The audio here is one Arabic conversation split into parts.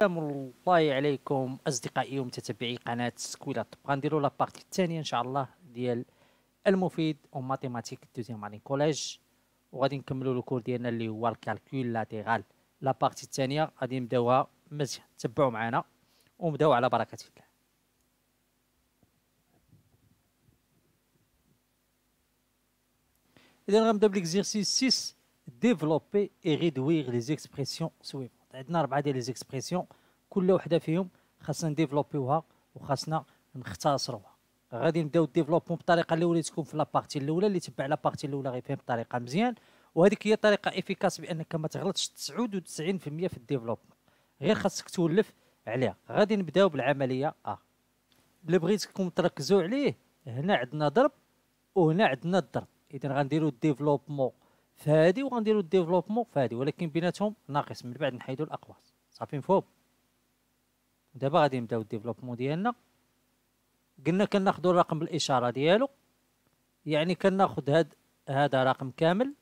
السلام الله عليكم اصدقائي ومتتبعي قناه سكويلات بغا نديرو لابارتي الثانيه ان شاء الله ديال المفيد اون ماتيماتيك دوزيام اني كوليج وغادي نكملو الكور ديالنا اللي هو الكالكول لاتيرال لابارتي الثانيه غادي نبداوها مزيان تبعوا معنا ونبداو على بركه الله اذا غنبدا بالاكزيرسيس 6 ديفلوبي اي ريدوير لي زيكسبرسيون سويف عندنا اربعه ديال ليزيكسبريسيون كل وحده فيهم خاصنا نديفلوبيوها وخاصنا نختصروها غادي نبداو ديفلوبمون بالطريقه اللي وريتكم في لابارتي الاولى اللي تبع لابارتي الاولى غيفهم بطريقه مزيان وهذيك هي طريقه افيكاس بانك ما تغلطش 99% في الديفلوبمون غير خاصك تولف عليها غادي نبداو بالعمليه ا آه. اللي بغيتكم تركزوا عليه هنا عندنا ضرب وهنا عندنا الضرب اذا غنديروا ديفلوبمون فهادي وغنديروا الديفلوبمون فهادي ولكن بيناتهم ناقص من بعد نحيدوا الاقواس صافي مفهوم دابا غادي نبداو الديفلوبمون ديالنا قلنا كناخذوا الرقم بالاشاره ديالو يعني كناخذ هاد هذا رقم كامل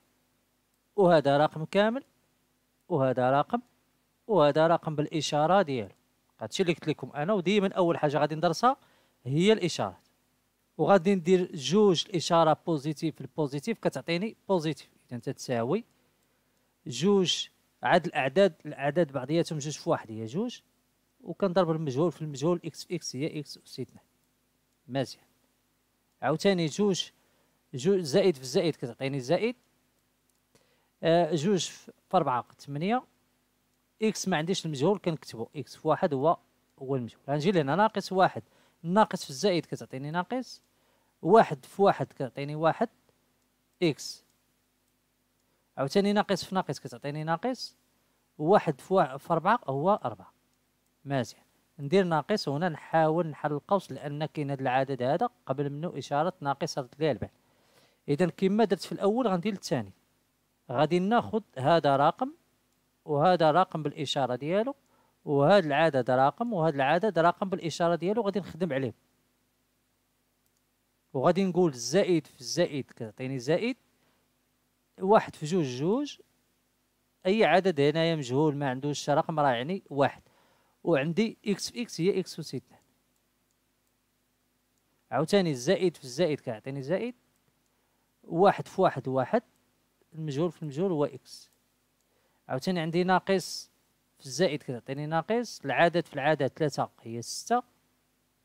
وهذا رقم كامل وهذا رقم وهذا رقم بالاشاره ديالو هادشي اللي قلت لكم انا وديما اول حاجه غادي ندرسها هي الاشارات وغادي ندير جوج الاشاره بوزيتيف البوزيتيف كتعطيني بوزيتيف إذا تساوي جوج عاد الأعداد الأعداد بعضياتهم جوج في واحد هي جوج وكنضرب المجهول في المجهول إكس في إكس هي إكس أس 2 مزيان عاوتاني جوج جوج زائد في زائد كتعطيني زائد آه، جوج في أربعة ثمانية إكس ما عنديش المجهول كنكتبو إكس في واحد هو هو المجهول غنجي لهنا ناقص واحد ناقص في الزائد كتعطيني ناقص واحد في واحد كتعطيني واحد إكس عاوتاني ناقص في ناقص كتعطيني ناقص وواحد في, في أربعة هو أربعة مزيان ندير ناقص هنا نحاول نحل القوس لأن كاين هاد العدد هذا قبل منه إشارة ناقص رد ليها البال إذا كما درت في الأول غندير الثاني غادي ناخد هذا رقم وهذا رقم بالإشارة ديالو وهذا العدد رقم وهذا العدد رقم بالإشارة ديالو غادي نخدم عليه وغادي نقول زائد في زائد كتعطيني زائد واحد في جوج جوج اي عدد هنايا مجهول ما عندوش رقم راه يعني واحد وعندي اكس في اكس هي اكس اس 2 عاوتاني الزائد في الزائد كيعطيني زائد واحد في واحد واحد المجهول في المجهول هو اكس عاوتاني عندي ناقص في الزائد كتعطيني ناقص العدد في العدد ثلاثة هي ستة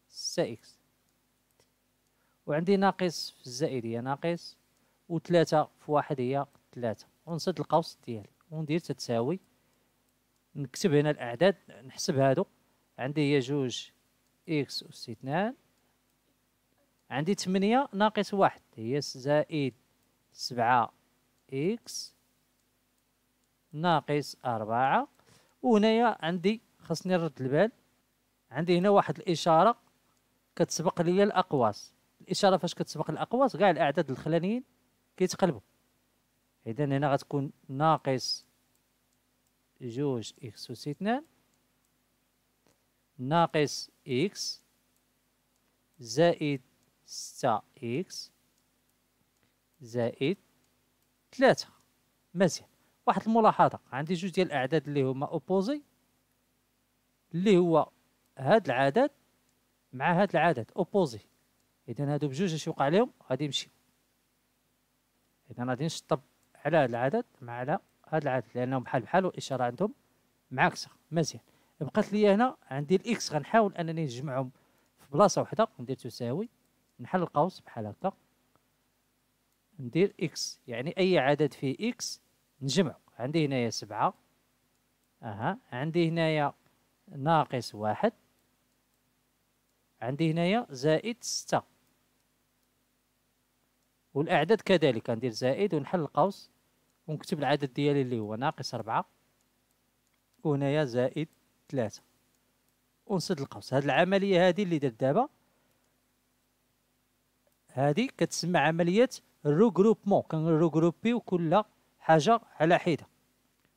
ستة اكس وعندي ناقص في الزائد هي ناقص وثلاثة في واحد هي ثلاثة ونسد القوس ديالي وندير تتساوي نكتب هنا الأعداد نحسب هادو عندي هي جوج إكس أس اثنان عندي تمنية ناقص واحد هي زائد سبعة إكس ناقص أربعة وهنايا عندي خاصني نرد البال عندي هنا واحد الإشارة كتسبق ليا الأقواس الإشارة فاش كتسبق الأقواس كاع الأعداد الخلانيين كيتقلبوا اذا هنا غتكون ناقص جوج اكس اس اثنان ناقص اكس زائد ستة اكس زائد ثلاثة مزيان واحد الملاحظة عندي جوج ديال الأعداد اللي هما أوبوزي اللي هو هاد العدد مع هاد العدد أوبوزي إذا هادو بجوج اش يوقع لهم غادي يمشيو اذا غادي نشطب على هذا العدد مع على هذا العدد لانهم بحال بحال والاشاره عندهم معاكسه مزيان بقات لي هنا عندي الاكس غنحاول انني نجمعهم في بلاصه وحده ندير تساوي نحل القوس بحال هكا ندير اكس يعني اي عدد فيه اكس نجمع عندي هنايا سبعة اها عندي هنايا ناقص واحد عندي هنايا زائد ستة والاعداد كذلك ندير زائد ونحل القوس ونكتب العدد ديالي اللي هو ناقص ربعة وهنايا زائد ثلاثة ونسد القوس هاد العملية هادي اللي درت دابا هادي كتسمى عملية الروغروبمون كنروكروبيو كل حاجة على حدة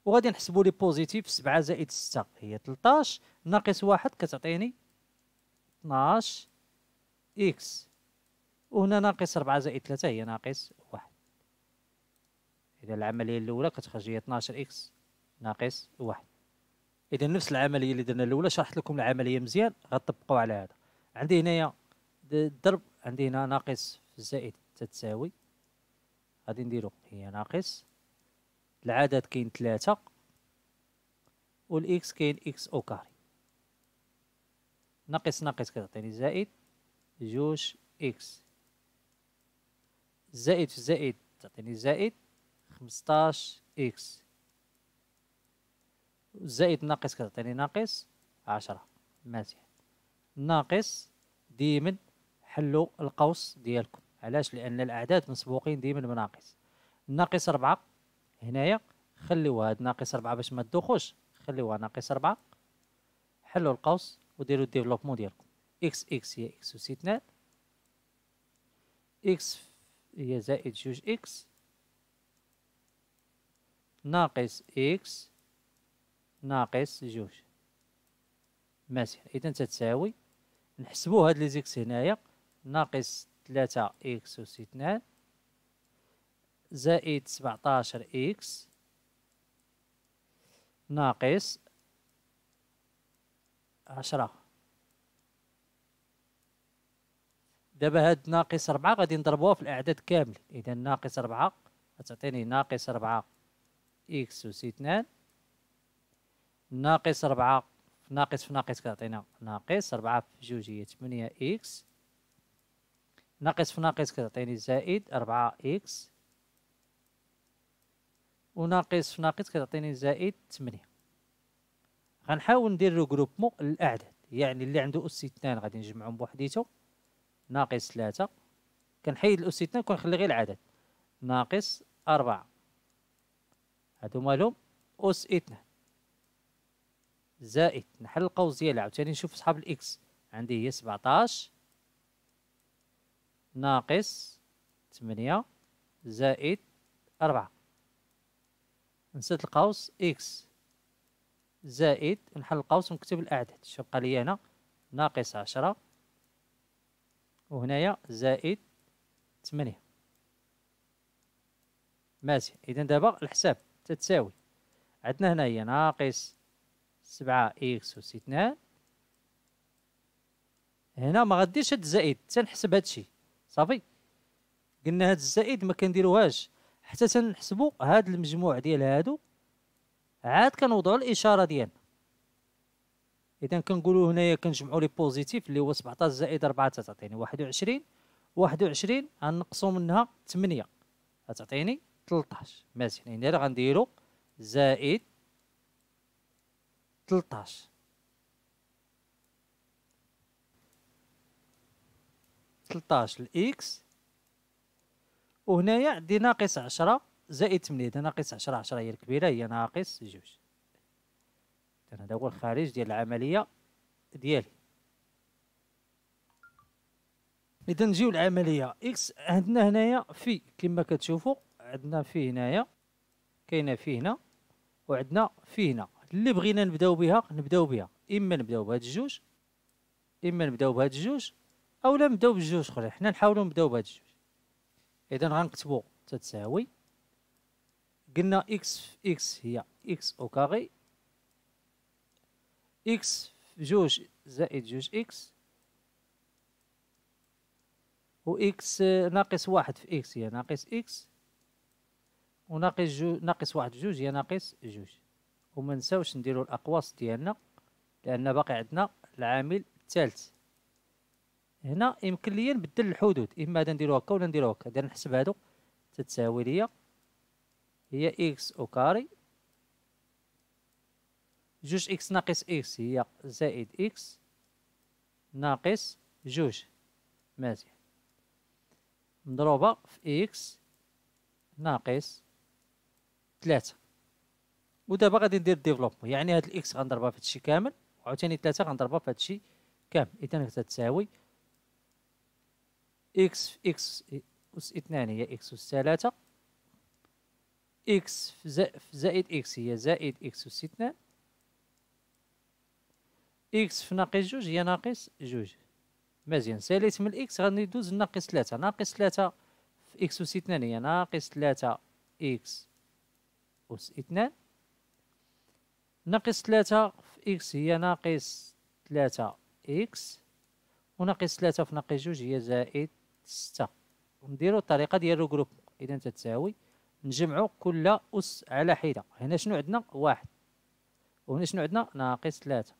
وغادي نحسبوا لي بوزيتيف سبعة زائد ستة هي تلطاش ناقص واحد كتعطيني 12 اكس وهنا ناقص 4 زائد 3 هي ناقص 1 إذا العملية الأولى كتخرج هي 12 إكس ناقص 1 إذا نفس العملية اللي درنا الأولى شرحت لكم العملية مزيان غطبقوا على هذا عندي هنايا الضرب عندي هنا ناقص زائد تتساوي غادي نديرو هي ناقص العدد كاين 3 والإكس كاين إكس أو كاري ناقص ناقص كتعطيني زائد جوج إكس زائد في زائد تعطيني زائد 15 اكس زائد ناقص كتعطيني ناقص 10 مزيان ناقص ديما حلوا القوس ديالكم علاش لان الاعداد مسبوقين ديما بناقص ناقص 4 هنايا خليو هاد ناقص 4 باش ما تدوخوش خليوها ناقص 4 حلوا القوس وديروا الديفلوبمون ديالكم اكس اكس هي اكس وسيتنال اكس هي زائد جوج إكس ناقص إكس ناقص جوج ماسحة إذا تتساوي نحسبو هاد لي زيكس هنايا ناقص تلاتة إكس أس اثنان زائد سبعتاشر إكس ناقص عشرة دابا هاد ناقص ربعة غادي نضربوها في الأعداد كامل إذا ناقص ربعة غتعطيني ناقص ربعة إكس أس اثنان ناقص ربعة ناقص في ناقص كتعطينا ناقص ربعة في جوج هي تمنية إكس ناقص في ناقص كتعطيني زائد ربعة إكس وناقص في ناقص كتعطيني زائد تمنية غنحاول ندير لو جروبمون الأعداد يعني اللي عنده أس اثنان غادي نجمعهم بوحديتهم ناقص ثلاثة كنحيد الاستثناء كنخلي غير العدد ناقص أربعة هادو مالهم أس اثنان زائد نحل القوس ديالها عاوتاني نشوف صحاب الإكس عندي هي سبعتاش ناقص ثمانية زائد أربعة نسيت القوس إكس زائد نحل القوس ونكتب الأعداد بقى لي أنا ناقص عشرة وهنايا زائد 8 ماشي اذا دابا الحساب تتساوي عندنا هنايا ناقص 7 اكس اس 2 هنا ما غاديش هاد الزائد تنحسب هادشي صافي قلنا هاد الزائد ما كنديروهاش حتى تنحسبوا هاد المجموع ديال هادو عاد كنوضعوا الاشاره ديالنا اذا كنقولوا هنايا كنجمعوا لي بوزيتيف اللي هو 17 زائد 4 تعطيني 21 21 غنقصوا منها 8 غتعطيني 13 مزيان يعني هنا غنديروا زائد 13 13 الاكس وهنايا عندي ناقص 10 زائد 8 ناقص 10 10 هي الكبيره هي ناقص 2 كان هذا هو الخارج ديال العمليه ديالي اذا نجيو العمليه اكس عندنا هنايا في كما كتشوفوا عندنا في هنايا كاينه في هنا وعندنا في هنا اللي بغينا نبداو بها نبداو بها اما نبداو بهاد الجوج اما نبداو بهاد الجوج اولا نبداو بجوج اخرى حنا نحاولوا نبداو بهاد الجوج اذا غنكتبوا تتساوي قلنا اكس في اكس هي اكس او كاري إكس جوج زائد جوج إكس و x ناقص واحد في إكس هي ناقص إكس وناقص جو ناقص واحد في جوج هي ناقص جوج وما نساوش نديرو الأقواس ديالنا لأن باقي عندنا العامل الثالث هنا يمكن ليا نبدل الحدود إما نديرو هكا ولا نديرو هكا إذا نحسب هادو تتساوي ليا هي إكس أو كاري جوج إكس ناقص إكس هي زائد إكس ناقص جوج مزيان مضروبة في إكس ناقص ثلاثة ودابا غادي ندير ديفلوبمون يعني هاد الإكس غنضربها في هادشي كامل وعاوتاني ثلاثة غنضربها في هادشي كامل إذا كتساوي إكس في إكس أس اثنان هي إكس أس ثلاثة إكس في زائد إكس هي زائد إكس أس اثنان اكس في ناقص جوج هي ناقص جوج مزيان ساليت من اكس غادي ندوز لناقص ثلاثة ناقص ثلاثة في اكس اس اثنان هي ناقص ثلاثة اكس اس اثنان ناقص ثلاثة في اكس هي ناقص ثلاثة اكس وناقص ثلاثة في ناقص جوج هي زائد ستة ونديرو الطريقة ديال الجروب إذا تتساوي نجمعو كل أس على حدة هنا شنو عندنا واحد وهنا شنو عندنا ناقص ثلاثة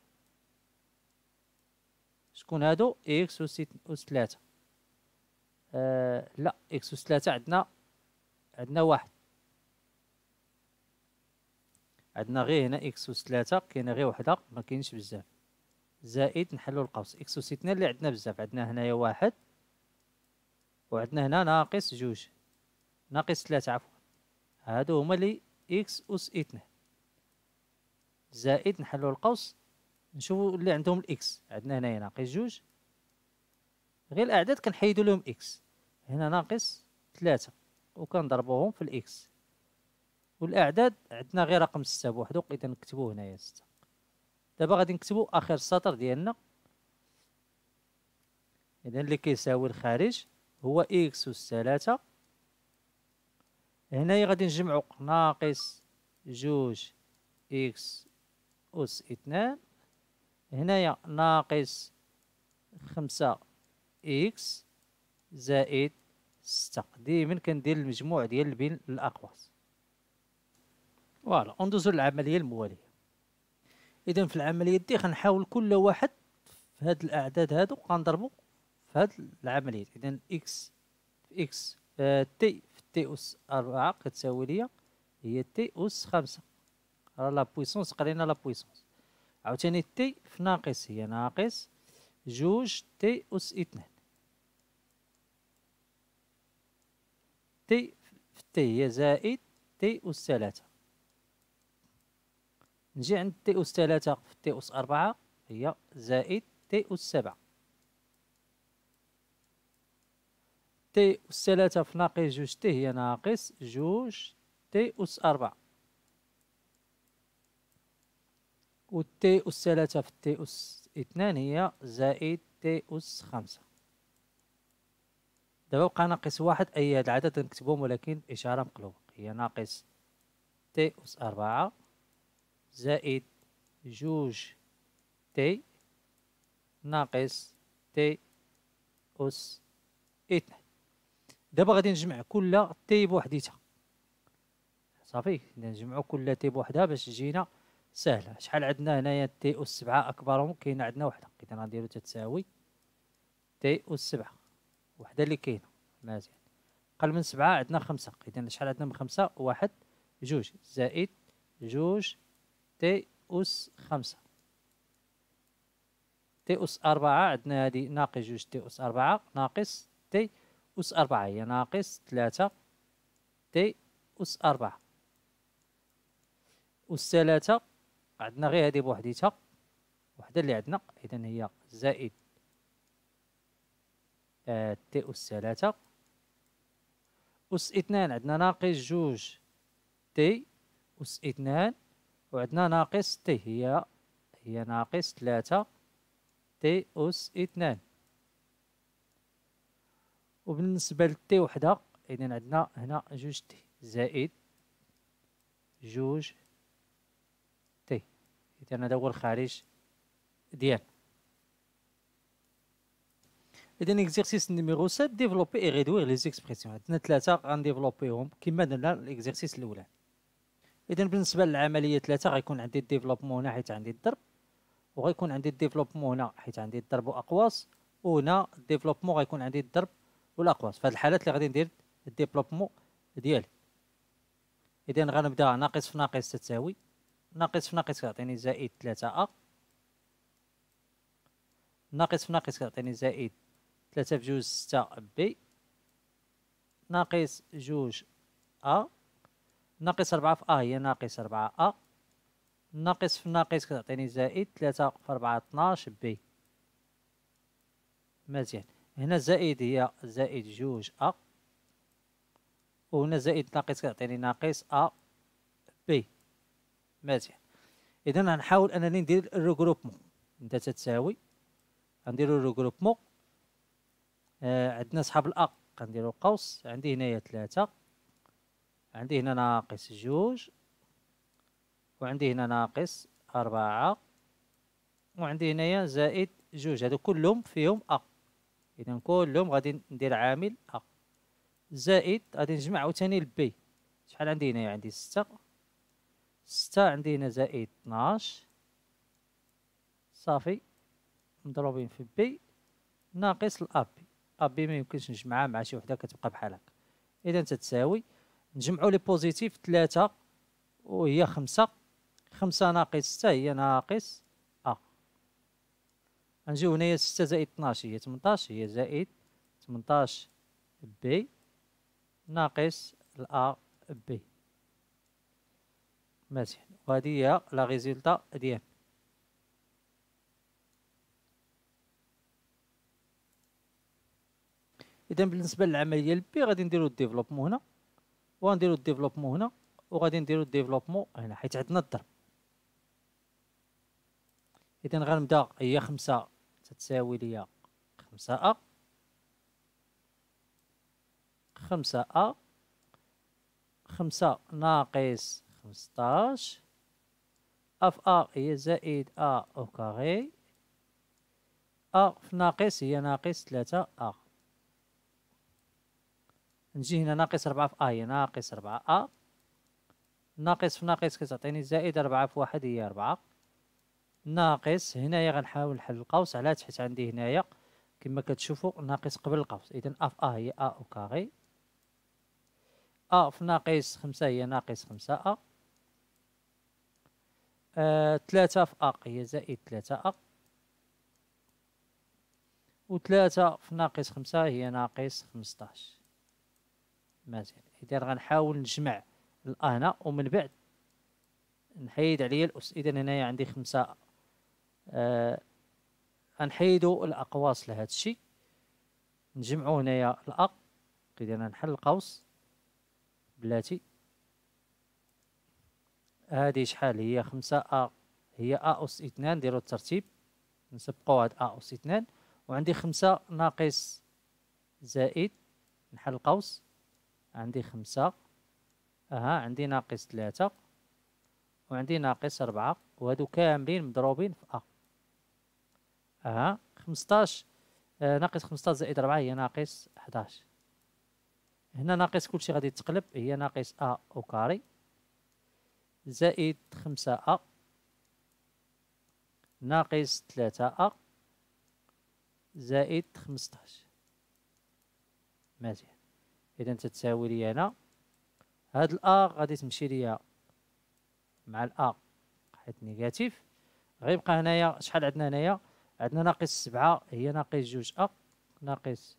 شكون هادو اكس أس تلاتة آه لا اكس أس تلاتة عندنا عندنا واحد عندنا غير هنا اكس أس تلاتة كاينه غير وحده ما كاينش بزاف زائد نحلو القوس اكس أس 2 اللي عندنا بزاف عندنا هنايا واحد وعندنا هنا ناقص جوج ناقص تلاتة عفوا هادو هما لي اكس أس 2 زائد نحلو القوس نشوفوا اللي عندهم الاكس عندنا هنايا ناقص جوج غير الاعداد كنحيدوا لهم اكس هنا ناقص ثلاثة وكنضربوهم في الاكس والاعداد عندنا غير رقم ستة بوحدو اذا نكتبوه هنايا ستة دابا غادي نكتبو اخر سطر ديالنا اذا اللي كيساوي الخارج هو اكس اس ثلاثة هنايا غادي نجمعو ناقص جوج اكس اس اثنان هنايا ناقص خمسة إكس زائد ستة ديما كندير المجموع ديال بين الأقواس فوالا وندوزو للعملية الموالية إذا في العملية دي غنحاول كل واحد في هاد الأعداد هادو غنضربو في هاد العملية إذا إكس في إكس آه تي في تي أس أربعة كتساوي ليا هي تي أس خمسة راه لا بويسونس قرينا لا بويسونس عاوتاني تي في ناقص هي ناقص جوج تي أس اثنان تي في تي هي زائد تي أس ثلاثة نجي عند تي أس ثلاثة في تي أس أربعة هي زائد تي أس سبعة تي أس ثلاثة في ناقص جوج تي هي ناقص جوج تي أس أربعة والتي أس ثلاثة في التي أس اثنان هي زائد تي أس خمسة دابا بقى ناقص واحد أي هاد العدد نكتبهم ولكن إشارة مقلوبة هي ناقص تي أس أربعة زائد جوج تي ناقص تي أس اثنان دابا غادي نجمع كل تي بوحديتها صافي نجمعو كل تي بوحدها باش تجينا سهله شحال عندنا هنايا تي أوس سبعة اكبرهم كاينة عندنا وحده اذا غنديرو تتساوي تي أوس سبعة وحده اللي كاينه مزيان قل من سبعة عندنا خمسة اذا شحال عندنا من خمسة واحد جوج زائد جوج تي أوس خمسة تي أوس أربعة عندنا هادي ناقص جوج تي أوس أربعة ناقص تي أوس أربعة هي ناقص تلاتة تي أوس أربعة أوس ثلاثة عندنا غير هذه بوحديتها وحده اللي عندنا اذا هي زائد آه تي أس ثلاثة أس اثنان عندنا ناقص جوج تي أس اثنان وعندنا ناقص تي هي هي ناقص ثلاثة تي أس اثنان وبالنسبة لتي وحدة اذا عندنا هنا جوج تي زائد جوج يتم دور خارج ديال اذا اكزيرسيس نيميرو 7 ديفلوبي اي ريدوير لي زيكسبرسيون عندنا ثلاثه غنديفلوبيهم كما درنا الاكزيرسيس الاولى اذا بالنسبه للعمليه ثلاثه غيكون عندي الديفلوبمون هنا حيت عندي الضرب وغيكون عندي الديفلوبمون هنا حيت عندي الضرب واقواس وهنا الديفلوبمون غيكون عندي الضرب والاقواس في هذه الحالات اللي غادي ندير الديفلوبمون ديالي اذا غنبدا ناقص في ناقص تساوي ناقص في ناقص كيعطيني زائد 3 أ ناقص في ناقص كيعطيني زائد 3 في جوج 6 بي ناقص جوج أ ناقص 4 في أ هي ناقص 4 أ ناقص في ناقص كتعطيني زائد 3 في 4 12 بي مزيان هنا زائد هي زائد جوج أ وهنا زائد ناقص كتعطيني ناقص أ بي مزيان اذا غنحاول انني ندير الريغروبمون انت تتساوي غنديرو الريغروبمون آه، عندنا صحاب الاق غنديرو قوس عندي هنايا ثلاثة عندي هنا ناقص جوج وعندي هنا ناقص أربعة وعندي هنايا زائد جوج هادو كلهم فيهم أ إذا كلهم غادي ندير عامل أ زائد غادي نجمع عاوتاني البي شحال عندي هنايا عندي ستة ستة عندي هنا زائد اثناش صافي مضروبين في بي ناقص الابي ابي ما يمكنش نجمعها مع شي وحده كتبقى بحال هكا اذا تتساوي نجمعوا لي بوزيتيف 3 وهي خمسة خمسة ناقص ستة هي ناقص أ نجيو هنايا ستة زائد 12 هي 18 هي زائد 18 بي ناقص الأ بي مزيان وهذه هي لا ريزولطا ديالي اذا بالنسبه للعمليه البي غادي نديرو الديفلوبمون هنا وغنديرو الديفلوبمون هنا وغادي نديرو الديفلوبمون هنا حيت عندنا الضرب اذا غنبدا هي خمسة تتساوي ليا خمسة ا خمسة ا خمسة ناقص خمسطاش اف ا هي زائد ا او كاغي ا في ناقص هي ناقص تلاتة ا نجي هنا ناقص ربعة في ا هي ناقص ربعة ا ناقص في ناقص كتعطيني زائد ربعة في واحد هي ربعة ناقص هنايا غنحاول نحل القوس على تحت عندي هنايا كما كتشوفو ناقص قبل القوس اذا اف ا هي ا او كاغي ا في ناقص خمسة هي ناقص خمسة ا آه ثلاثة في أ هي زائد ثلاثة أ وثلاثة في ناقص خمسة هي ناقص خمسطاش مزيان إذا غنحاول نجمع الأهنا ومن بعد نحيد عليا الأس إذا هنايا عندي خمسة آه غنحيدو الأقواس لهذا الشيء نجمعو هنايا الأ إذا نحل القوس بلاتي هذه شحال هي خمسة أ هي أ أس اثنان نديرو الترتيب نسبقو هاد أ أس اثنان وعندي خمسة ناقص زائد نحل قوس عندي خمسة أها عندي ناقص ثلاثة وعندي ناقص أربعة وهادو كاملين مضروبين في أ أها خمسطاش آه، ناقص خمسطاش زائد ربعة هي ناقص حداش هنا ناقص كلشي غادي يتقلب هي ناقص أ أو كاري زائد خمسة أ ناقص ثلاثة أ زائد خمسطاش مزيان إذا تتساوي لي أنا هاد الأ غادي تمشي ليا مع الأ حيت نيجاتيف غيبقى هنايا شحال عندنا هنايا عندنا ناقص سبعة هي ناقص جوج أ ناقص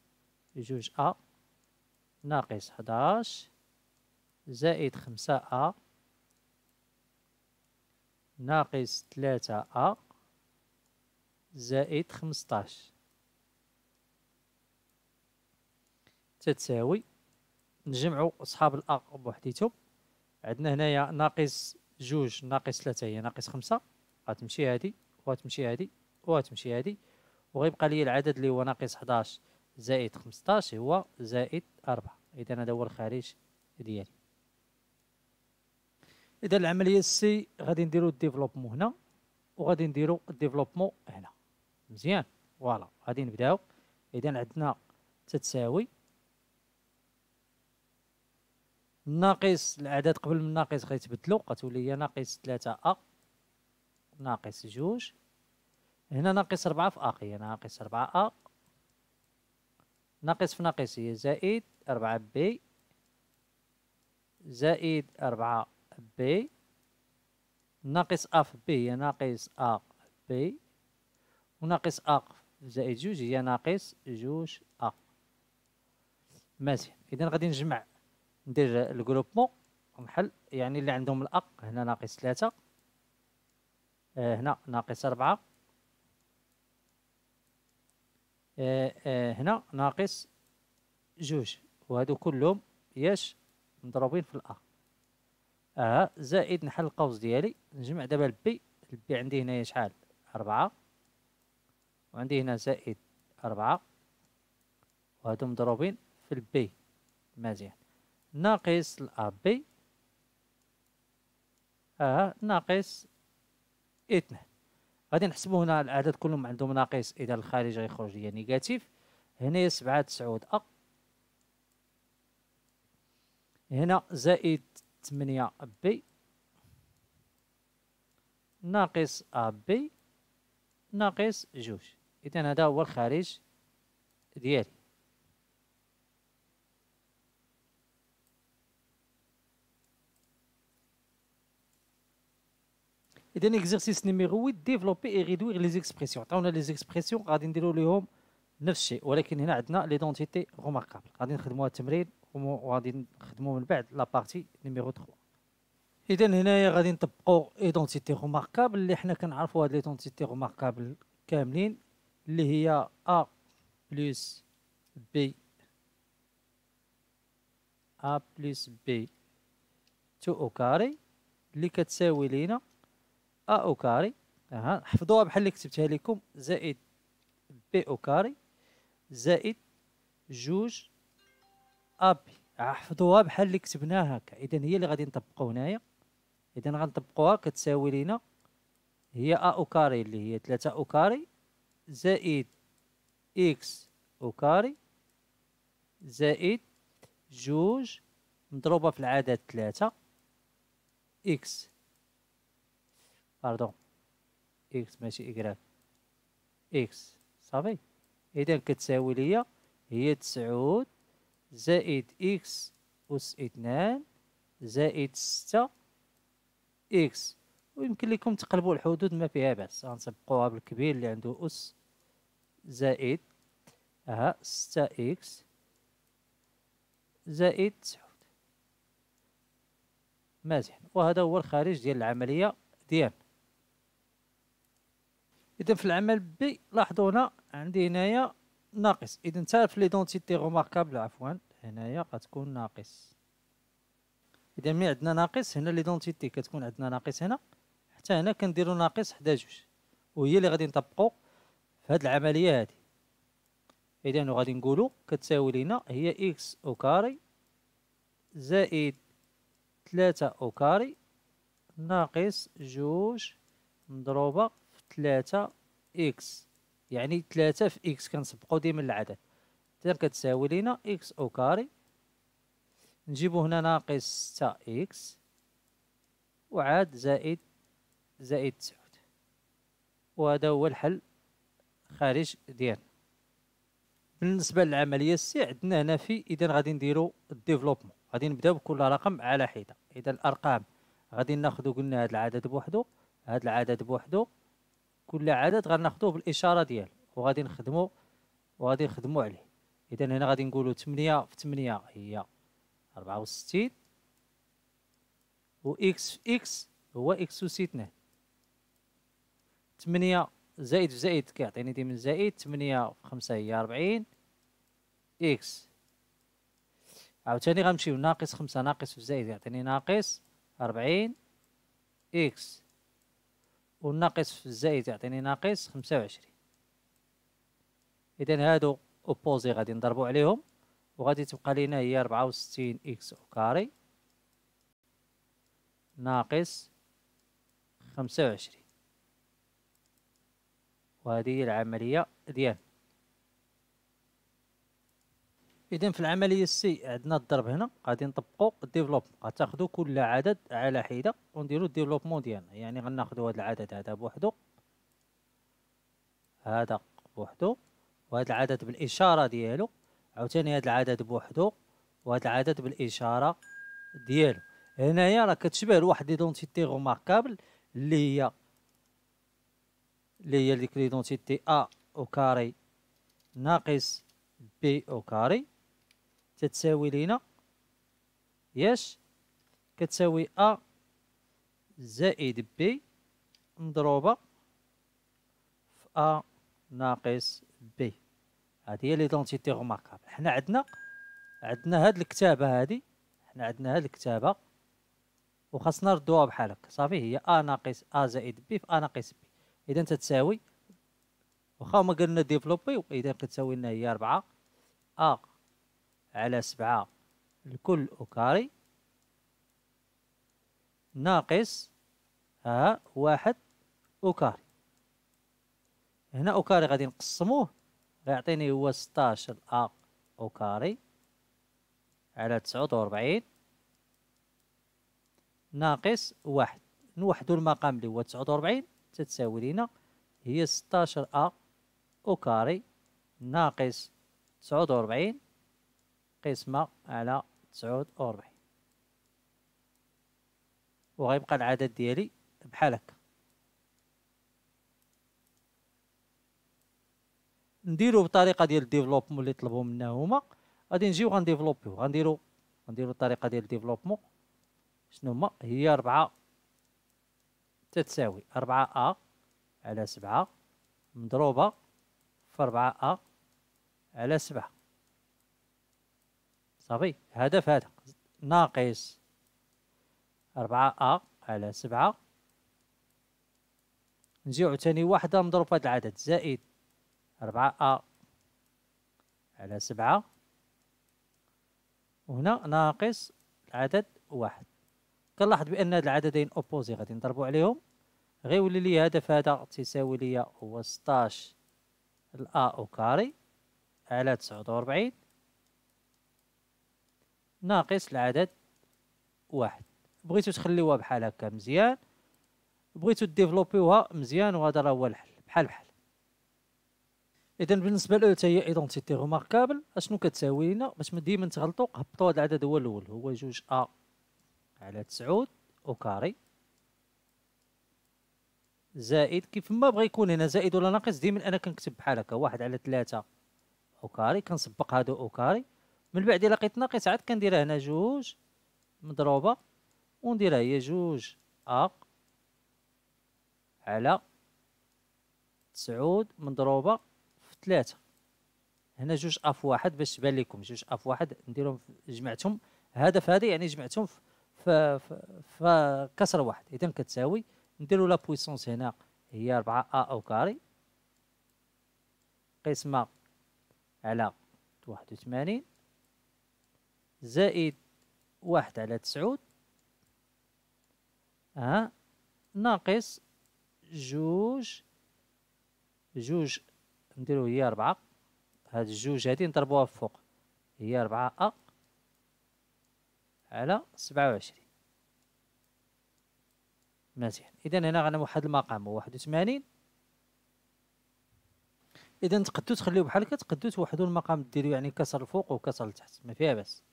جوج أ ناقص حداش زائد خمسة أ ناقص ثلاثة أ زائد خمسطاش تتساوي نجمعو أصحاب الأ بوحديتهم عندنا هنايا ناقص جوج ناقص ثلاثة هي ناقص خمسة غتمشي هادي وغتمشي هادي وغتمشي هادي وغيبقى لي العدد اللي هو ناقص 11 زائد 15 هو زائد 4 إذا هذا هو الخارج ديالي اذا العمليه سي غادي نديرو الديفلوبمون هنا وغادي نديرو الديفلوبمون هنا مزيان فوالا غادي نبداو اذا عندنا تتساوي ناقص الاعداد قبل من ناقص غيتبدلوا غتولي هي ناقص 3 ا ناقص جوج هنا ناقص 4 في ا هي ناقص 4 ا ناقص في ناقص هي زائد 4 بي زائد 4 بي ناقص أ في بي هي ناقص أ بي وناقص أ زائد جوج هي ناقص جوج أ مزيان إذا غادي نجمع ندير الجروبمون ونحل يعني اللي عندهم الأ هنا ناقص ثلاثة هنا ناقص أربعة هنا ناقص جوج وهادو كلهم ياش مضروبين في الأ اه زائد نحل القوس ديالي نجمع دابا البي البي عندي هنايا شحال أربعة وعندي هنا زائد أربعة وهادو مضروبين في البي مزيان ناقص الأبي اه ناقص اثنان غادي نحسبو هنا الأعداد كلهم عندهم ناقص إذا الخارج غيخرج ليا نيجاتيف هنايا سبعة تسعود أ هنا زائد تمنية بي ناقص ا بي ناقص جوج إذا هذا هو الخارج ديالي اذا اكزرسيس نيميرو 8 ديفلوبي اي ريدوير لي زيكسبرسيون عطاونا لي زيكسبرسيون غادي نديرو ليهم نفس الشيء ولكن هنا عندنا ليدونتيتي روماركابل غادي نخدموها التمرين وغادي نخدموا من بعد لا بارتي نيميرو 3 اذا هنايا غادي نطبقوا ايدونتيتي روماركابل اللي حنا كنعرفوا هاد ليدونتيتي روماركابل كاملين اللي هي ا بلس بي ا بلس بي تو او كاري اللي كتساوي لينا ا او كاري ها حفظوها بحال اللي كتبتها لكم زائد بي او كاري زائد جوج ابي حفظوها بحال اللي كتبناها هكا اذا هي اللي غادي نطبقوا هنايا اذا غنطبقوها كتساوي لينا هي ا او كاري اللي هي 3 او كاري زائد اكس او كاري زائد جوج مضروبه في العدد 3 اكس باردون اكس ماشي اكراك اكس صافي اذا كتساوي ليا هي تسعود زائد إكس أس اثنان زائد ستة إكس ويمكن لكم تقلبوا الحدود ما فيها بأس غنسبقوها بالكبير اللي عنده أس زائد ها ستة إكس زائد تسعود مزيان وهذا هو الخارج ديال العملية ديالنا إذا في العمل بي لاحظونا هنا عندي هنايا ناقص اذا انت في ليدونتيتي روماركابل عفوا هنايا غتكون ناقص اذا ملي عندنا ناقص هنا ليدونتيتي كتكون عندنا ناقص هنا حتى هنا كنديرو ناقص حدا جوج وهي اللي غادي نطبقو في هاد العمليه هادي اذا غادي نقولو كتساوي لينا هي اكس اوكاري زائد ثلاثة اوكاري ناقص جوج مضروبه في ثلاثة اكس يعني 3 في اكس كنسبقوا ديما العدد اذا كتساوي لينا اكس او كاري نجيبو هنا ناقص 6 اكس وعاد زائد زائد 9 وهذا هو الحل خارج ديالنا بالنسبه للعمليه السي عندنا هنا في اذا غادي نديرو الديفلوبمون غادي نبداو بكل رقم على حده اذا الارقام غادي ناخذ قلنا هذا العدد بوحدو هذا العدد بوحدو كل عدد غناخذوه بالاشاره ديالو وغادي نخدمو وغادي نخدمو عليه اذا هنا غادي نقولو 8 في 8 هي 64 و اكس في اكس هو اكس اس 2 8 زائد في زائد كيعطيني ديما زائد 8 في 5 هي 40 اكس عاوتاني غنمشيو ناقص 5 ناقص في زائد يعطيني ناقص 40 اكس والناقص في الزائد يعطيني ناقص خمسة وعشرين إذا هادو أوبوزي غادي نضربو عليهم وغادي تبقى لينا هي ربعة وستين إكس أو كاري ناقص خمسة وعشرين وهذه هي العملية ديالنا اذا في العمليه السي عندنا الضرب هنا غادي نطبقوا الديفلوب غتاخذوا كل عدد على حده ونديروا الديفلوبمون ديالنا يعني غناخذوا هذا العدد هذا بوحدو هذا بوحدو وهذا العدد بالاشاره ديالو عاوتاني هذا العدد بوحدو وهذا العدد بالاشاره ديالو هنايا راه كتشبه لواحد ليدونتيتي غوماركابل اللي هي اللي هي ديك ليدونتيتي ا او كاري ناقص بي او كاري تتساوي لينا ياش كتساوي أ زائد بي مضروبة في أ ناقص بي هذه هي ليدونتيتي غوماركابل حنا عندنا عندنا هاد الكتابة هادي حنا عندنا هاد الكتابة وخاصنا نردوها بحال هكا صافي هي أ ناقص أ زائد بي في أ ناقص بي إذا تتساوي واخا ما قالنا ديفلوبي إذا كتساوي لنا هي ربعة أ على سبعة الكل أوكاري ناقص ها واحد أوكاري هنا أوكاري غادي نقسموه غيعطيني هو ستاشر أ أوكاري على تسعود وأربعين ناقص واحد نوحدو المقام اللي هو تسعود وأربعين تتساوي لينا هي ستاشر أ أوكاري ناقص تسعود وأربعين قسمة على تسعود وربعين وغيبقى العدد ديالي بحال هكا نديرو بطريقة ديال الديفلوبمون اللي طلبو منا هما غادي نجيو غنديفلوبيو غنديرو غنديرو الطريقة ديال الديفلوبمون شنو هما هي ربعة تتساوي ربعة أ على سبعة مضروبة في ربعة أ على سبعة صافي هذا فهذا ناقص أربعة أ على سبعة نجيو عاوتاني واحدة مضروب في العدد زائد أربعة أ على سبعة وهنا ناقص العدد واحد كنلاحظ بأن هاد العددين أوبوزي غادي نضربو عليهم غيولي لي هذا فهذا تساوي ليا هو ستاش الأ أو كاري على تسعود وربعين ناقص العدد واحد بغيتو تخليوها بحال هكا مزيان بغيتو ديفلوبيوها مزيان وهذا راه هو الحل بحال بحال اذا بالنسبه لاو هي ايدونتيتي ريماركابل اشنو كتساوي لنا باش ما ديما تغلطوا هبطوا هذا العدد هو الاول هو جوج ا على تسعود وكاري زائد كيف ما بغى يكون هنا زائد ولا ناقص ديما انا كنكتب بحال هكا واحد على ثلاثة او كاري كنسبق هادو او كاري من بعد الا لقيت ناقص عاد كنديرها هنا جوج مضروبه ونديرها هي جوج ا على تسعود مضروبه في ثلاثة هنا جوج ا واحد باش تبان لكم جوج ا واحد نديرهم جمعتهم هذا في هذا يعني جمعتهم في ف ف كسر واحد اذا كتساوي نديرو لا بويسونس هنا هي 4 ا او كاري قسمه على 81 زائد واحد على تسعود ها آه، ناقص جوج جوج نديرو هي ربعة هاد الجوج هادي نضربوها فوق هي ربعة أ آه، على سبعة وعشرين مزيان إذا هنا غنم واحد المقام هو واحد وثمانين إذا تقدو تخليو بحال هكا تقدو توحدو المقام ديرو يعني كسر الفوق وكسر التحت ما فيها بس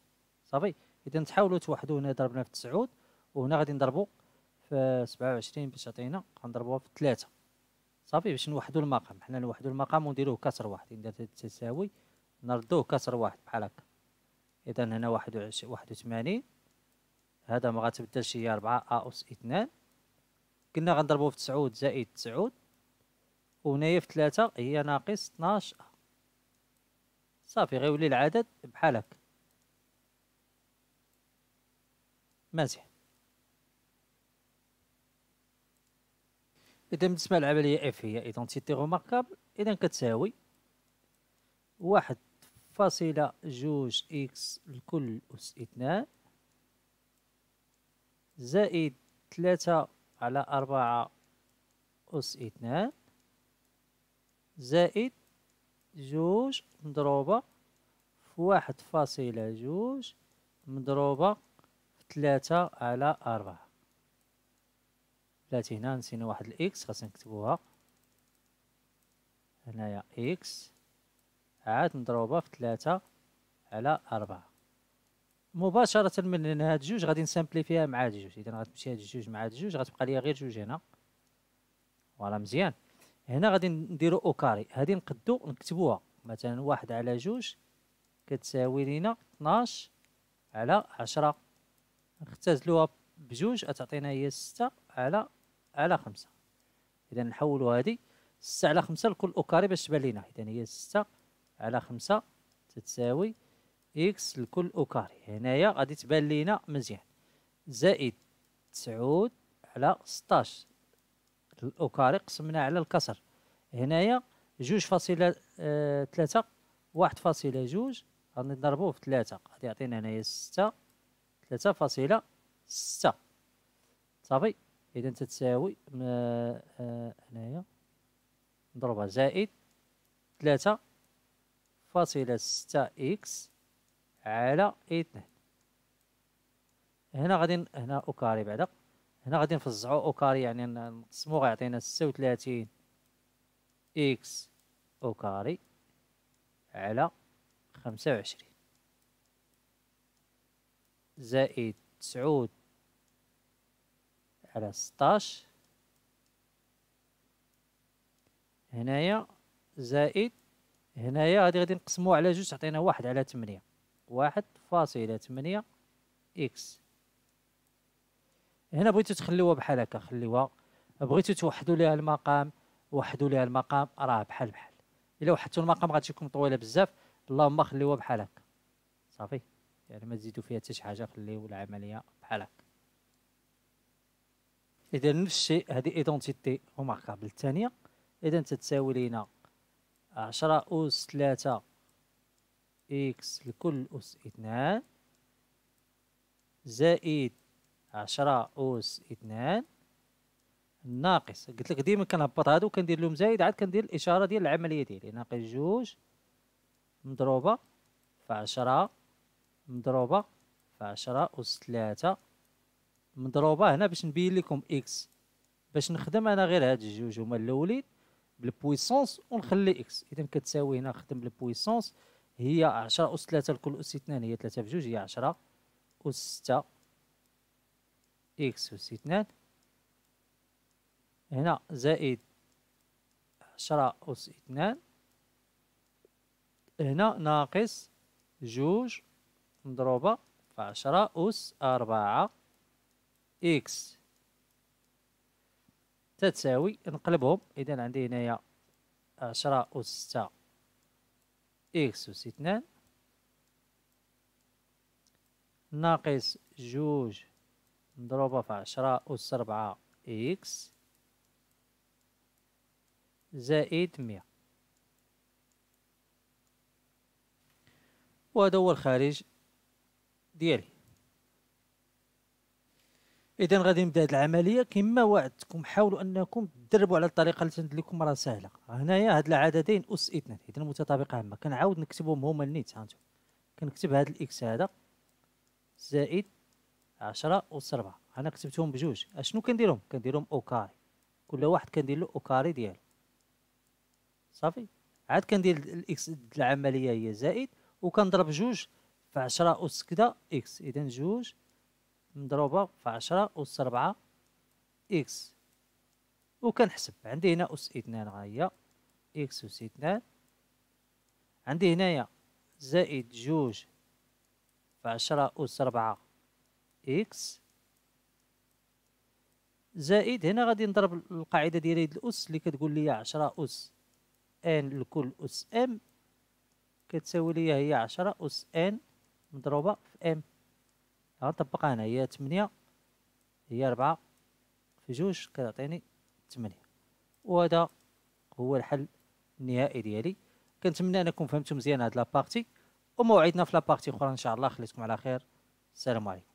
صافي اذا تحاولوا توحدوا هنا ضربنا في 9 وهنا غادي نضربوا في 27 باش عطينا غنضربوها في 3 صافي باش نوحدوا المقام حنا نوحدوا المقام ونديروه كسر واحد اذا التساوي نردوه كسر واحد بحال هكا اذا هنا 21 81 هذا ما غتبدلش هي 4 ا اس 2 كنا غنضربوا في 9 زائد 9 وهنايا في 3 هي ناقص 12 صافي غيولي العدد بحال هكا مازح اذا بالنسبه للعمليه اف هي ايدونتيتي روماركابل اذا كتساوي واحد فاصلة جوج اكس الكل اس اثنان زائد ثلاثة على أربعة أس اثنان زائد جوج مضروبة في واحد فاصلة جوج مضروبة ثلاثة على أربعة ثلاثة هنا نسينا واحد الإكس خاصنا نكتبوها هنايا إكس عاد مضروبة في ثلاثة على أربعة مباشرة من هاد جوج غادي نسامبليفيها مع هاد جوج إذا غتمشي هاد جوج مع هاد جوج غتبقى ليا غير جوج هنا فوالا مزيان هنا غادي نديرو أوكاري هادي نقدو نكتبوها مثلا واحد على جوج كتساوي لينا 12 على عشرة نختزلوها بجوج أتعطينا هي ستة على على خمسة إذا نحولو هذه ستة على خمسة لكل أوكاري باش تبان لينا إذا هي ستة على خمسة تتساوي إكس لكل أوكاري هنايا غادي تبان لينا مزيان زائد تسعود على ستاش الأوكاري كاري قسمنا على الكسر هنايا جوج فاصلة ثلاثة آه، واحد فاصلة جوج غادي نضربوه في ثلاثة غادي يعطينا هنايا ستة ثلاثة فاصلة ستة صافي إذا تتساوي آه، هنايا نضربها زائد ثلاثة فاصلة ستة إكس على اثنين هنا غادي هنا أوكاري بعدا هنا غادي نفزعو أوكاري يعني نقسمو غيعطينا ستة وثلاثين إكس أوكاري على خمسة وعشرين زائد تسعود على ستاش هنايا زائد هنايا غادي غادي نقسمو على جوج تعطينا واحد على تمنية واحد فاصلة تمنية إكس هنا بغيتو تخليوها بحال هكا خليوها بغيتو توحدو ليها المقام وحدو ليها المقام راه بحال بحال الا وحدتو المقام غتجيكم طويله بزاف اللهم خليوها بحال هكا صافي يعني ما تزيدوا فيها حتى شي حاجه خليو العمليه بحال هكا اذا نفس الشيء هذه ايدونتيتي هما قبل الثانيه اذا تتساوي لينا 10 اس 3 اكس لكل اس 2 زائد 10 اس 2 ناقص قلت لك ديما كنهبط هادو كندير لهم زائد عاد كندير الاشاره ديال العمليه ديالي ناقص جوج مضروبه في 10 مضروبه في عشرة أس تلاتة مضروبه هنا باش نبين لكم إكس باش نخدم أنا غير هاد الجوج هما اللولين بالبويسونس أو نخلي إكس إذا كتساوي هنا نخدم بالبويسونس هي عشرة أس تلاتة لكل أس اثنان هي تلاتة في جوج هي عشرة أس ستة إكس أس اثنان هنا زائد عشرة أس اثنان هنا ناقص جوج مضروبة في عشرة أس أربعة إكس تتساوي نقلبهم إذا عندي هنايا عشرة أس ستة إكس أس اثنان ناقص جوج مضروبة في عشرة أس أربعة إكس زائد مية وهذا هو الخارج ديالي اذا غادي نبدا هاد العمليه كما وعدتكم حاولوا انكم تدربوا على الطريقه اللي تندلكم لكم راه سهله هنايا هاد العددين اس اثنان اذا متطابقه عامه كنعاود نكتبهم هما نيت انتم كنكتب هاد الاكس هذا زائد 10 اس 4 انا كتبتهم بجوج اشنو كنديرهم كنديرهم او كاري كل واحد كندير له او كاري ديالو صافي عاد كندير الاكس العمليه هي زائد وكنضرب جوج في 10 أس كده إكس إذا جوج مضروبة في 10 أس 4 إكس وكنحسب عندي هنا أس اثنان غاية إكس أس اثنان عندي هنايا زائد جوج في 10 أس 4 إكس زائد هنا غادي نضرب القاعدة ديال هاد الأس اللي كتقول لي 10 أس ان لكل أس ام كتساوي لي هي 10 أس ان مضروبة في ام غنطبقها هنا هي تمنية هي ربعة في جوج كتعطيني تمنية وهذا هو الحل النهائي ديالي كنتمنى انكم فهمتم مزيان هاد لابارتي وموعدنا في لابارتي اخرى ان شاء الله خليتكم على خير السلام عليكم